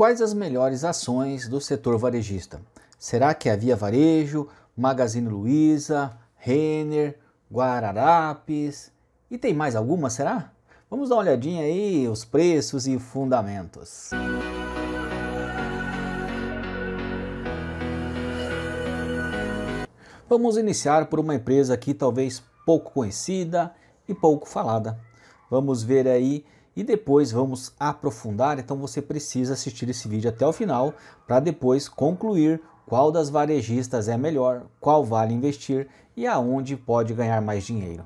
Quais as melhores ações do setor varejista? Será que havia Varejo, Magazine Luiza, Renner, Guararapes e tem mais alguma, será? Vamos dar uma olhadinha aí os preços e fundamentos. Vamos iniciar por uma empresa aqui talvez pouco conhecida e pouco falada. Vamos ver aí e depois vamos aprofundar, então você precisa assistir esse vídeo até o final para depois concluir qual das varejistas é melhor, qual vale investir e aonde pode ganhar mais dinheiro.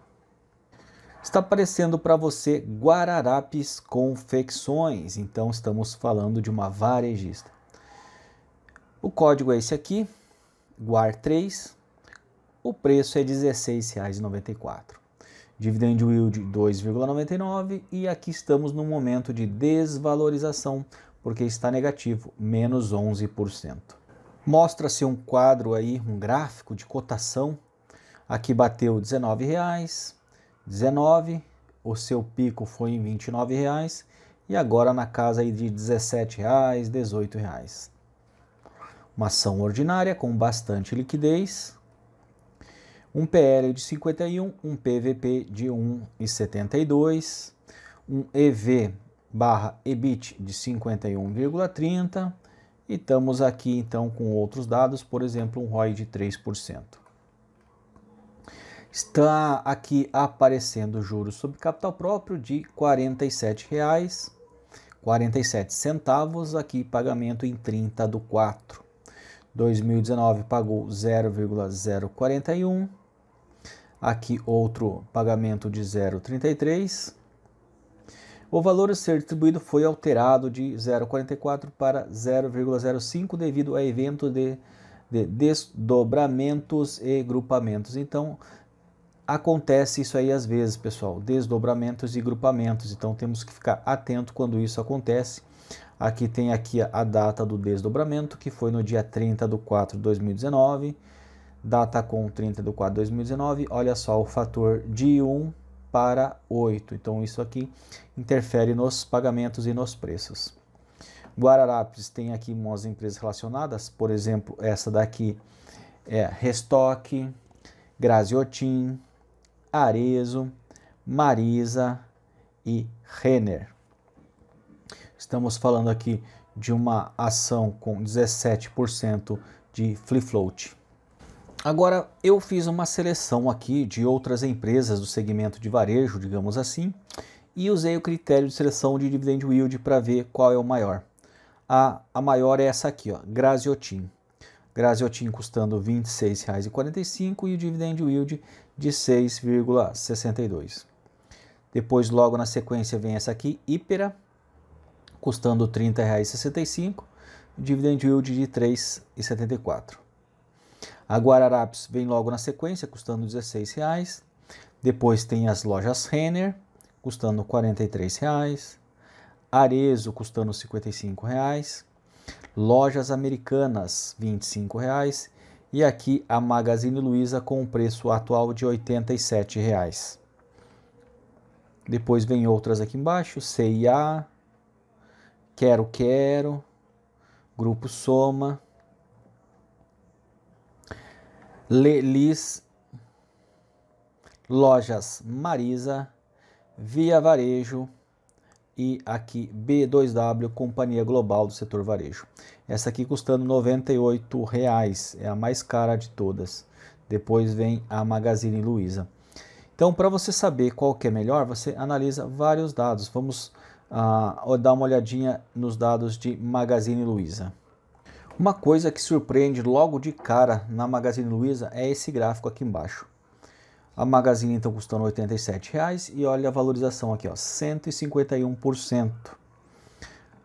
Está aparecendo para você Guararapes Confecções, então estamos falando de uma varejista. O código é esse aqui, GUAR3, o preço é R$ 16,94 dividend yield 2,99 e aqui estamos no momento de desvalorização, porque está negativo, menos 11%. Mostra-se um quadro aí, um gráfico de cotação. Aqui bateu R$19,00, reais, 19, o seu pico foi em R$29,00 reais e agora na casa aí de R$17,00, reais, 18 reais. Uma ação ordinária com bastante liquidez, um PL de 51, um PVP de 1,72, um EV barra EBIT de 51,30 e estamos aqui então com outros dados, por exemplo, um ROI de 3%. Está aqui aparecendo juros sobre capital próprio de R$ 47,00. 47 centavos aqui pagamento em 30 do 4. 2019 pagou 0,041 Aqui outro pagamento de 0,33. O valor a ser distribuído foi alterado de 0,44 para 0,05 devido a evento de, de desdobramentos e grupamentos. Então, acontece isso aí às vezes, pessoal, desdobramentos e grupamentos. Então temos que ficar atento quando isso acontece. Aqui tem aqui a data do desdobramento, que foi no dia 30 de 4 de 2019 data com 30 do 4 de 2019, olha só o fator de 1 para 8. Então isso aqui interfere nos pagamentos e nos preços. Guararapes tem aqui umas empresas relacionadas, por exemplo, essa daqui é Restock, Graziotin, Arezo, Marisa e Renner. Estamos falando aqui de uma ação com 17% de free float. Agora, eu fiz uma seleção aqui de outras empresas do segmento de varejo, digamos assim, e usei o critério de seleção de dividend yield para ver qual é o maior. A, a maior é essa aqui, ó, Graziotin. Graziotin custando R$ 26,45 e o dividend yield de 6,62. Depois, logo na sequência, vem essa aqui, Ipera, custando R$ 30,65, dividend yield de 3,74. A Guararapes vem logo na sequência, custando R$16. Depois tem as lojas Renner, custando R$43. Arezo, custando R$55. Lojas Americanas, R$25. E aqui a Magazine Luiza com o preço atual de R$ 87,00. Depois vem outras aqui embaixo, CIA, Quero Quero, Grupo Soma, Lelis, Lojas Marisa, Via Varejo e aqui B2W, Companhia Global do Setor Varejo. Essa aqui custando R$ 98,00, é a mais cara de todas. Depois vem a Magazine Luiza. Então, para você saber qual que é melhor, você analisa vários dados. Vamos ah, dar uma olhadinha nos dados de Magazine Luiza. Uma coisa que surpreende logo de cara na Magazine Luiza é esse gráfico aqui embaixo. A Magazine então custando R$ 87,00 e olha a valorização aqui, ó, 151%.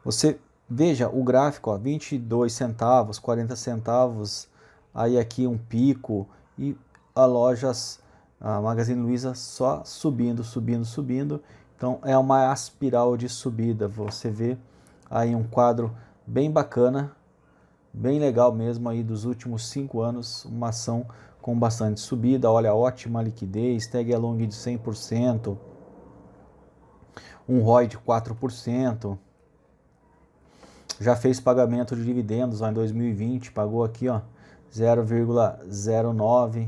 Você veja o gráfico, ó, 22 centavos, 40 centavos, aí aqui um pico e a lojas a Magazine Luiza só subindo, subindo, subindo. Então é uma espiral de subida. Você vê aí um quadro bem bacana bem legal mesmo aí dos últimos cinco anos, uma ação com bastante subida, olha, ótima liquidez, tag along de 100%, um ROI de 4%, já fez pagamento de dividendos ó, em 2020, pagou aqui ó 0,09,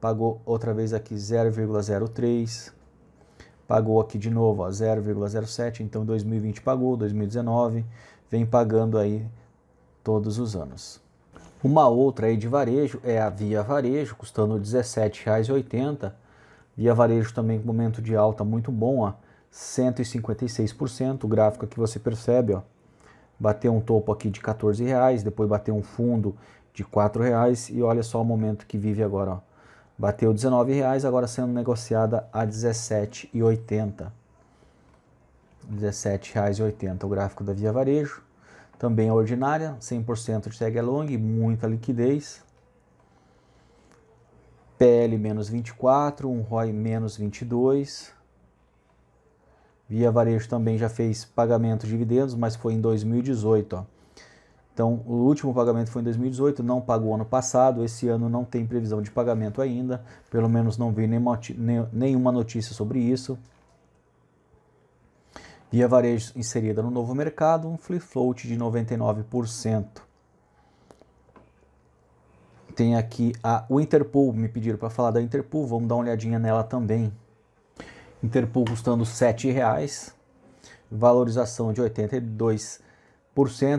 pagou outra vez aqui 0,03, pagou aqui de novo 0,07, então 2020 pagou, 2019 vem pagando aí todos os anos. Uma outra aí de varejo é a Via Varejo, custando R$ 17,80. Via Varejo também com momento de alta muito bom, ó, 156%. O gráfico que você percebe, ó, bateu um topo aqui de R$ reais, depois bateu um fundo de R$ reais e olha só o momento que vive agora, ó. Bateu R$19,00, agora sendo negociada a R$17,80. R$17,80 o gráfico da Via Varejo. Também a é ordinária, 100% de tag along, muita liquidez. PL menos 24, um ROI menos 22. Via Varejo também já fez pagamento de dividendos, mas foi em 2018. Ó. Então, o último pagamento foi em 2018, não pagou ano passado. Esse ano não tem previsão de pagamento ainda, pelo menos não vi nenhuma notícia sobre isso. Via Varejo inserida no novo mercado, um free float de 99%. Tem aqui a o Interpool, me pediram para falar da Interpool, vamos dar uma olhadinha nela também. Interpool custando R$ 7,00, valorização de 82%.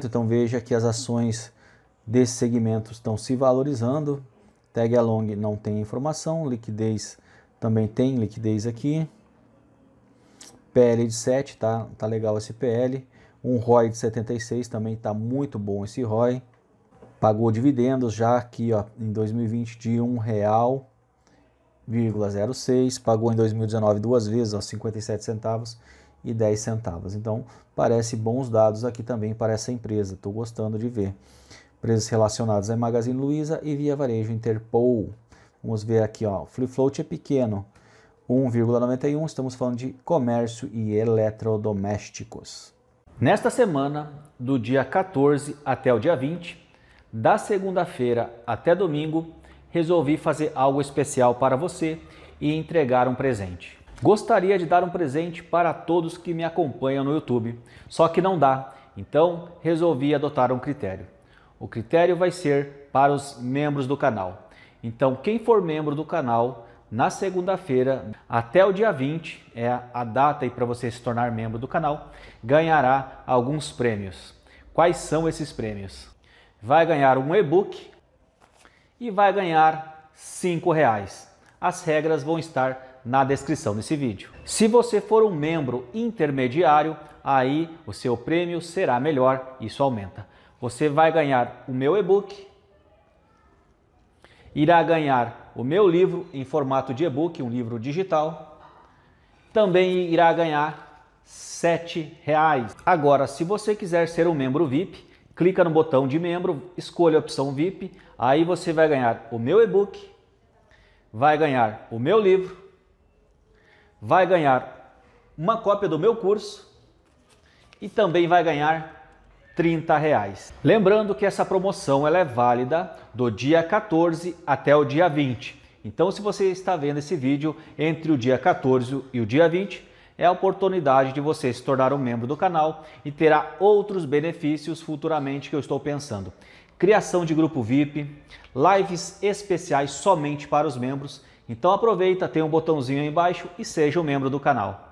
Então veja que as ações desse segmento estão se valorizando. Tag along não tem informação, liquidez também tem liquidez aqui. PL de 7, tá, tá legal esse PL. Um ROI de 76 também tá muito bom esse ROI. Pagou dividendos já aqui ó, em 2020 de R$ 1,06, pagou em 2019 duas vezes, ó, 57 centavos e 10 centavos. Então, parece bons dados aqui também para essa empresa. Estou gostando de ver. Empresas relacionadas a Magazine Luiza e Via Varejo Interpol. Vamos ver aqui, ó. O Free Float é pequeno, 1,91, estamos falando de comércio e eletrodomésticos. Nesta semana, do dia 14 até o dia 20, da segunda-feira até domingo, resolvi fazer algo especial para você e entregar um presente. Gostaria de dar um presente para todos que me acompanham no YouTube, só que não dá, então resolvi adotar um critério. O critério vai ser para os membros do canal. Então, quem for membro do canal na segunda-feira, até o dia 20, é a data para você se tornar membro do canal, ganhará alguns prêmios. Quais são esses prêmios? Vai ganhar um e-book e vai ganhar R$ reais. As regras vão estar na descrição desse vídeo. Se você for um membro intermediário, aí o seu prêmio será melhor, isso aumenta. Você vai ganhar o meu e-book irá ganhar o meu livro em formato de e-book, um livro digital. Também irá ganhar R$ reais. Agora, se você quiser ser um membro VIP, clica no botão de membro, escolha a opção VIP, aí você vai ganhar o meu e-book, vai ganhar o meu livro, vai ganhar uma cópia do meu curso e também vai ganhar 30 reais. Lembrando que essa promoção ela é válida do dia 14 até o dia 20. Então, se você está vendo esse vídeo entre o dia 14 e o dia 20, é a oportunidade de você se tornar um membro do canal e terá outros benefícios futuramente que eu estou pensando. Criação de grupo VIP, lives especiais somente para os membros. Então aproveita, tem um botãozinho aí embaixo e seja um membro do canal.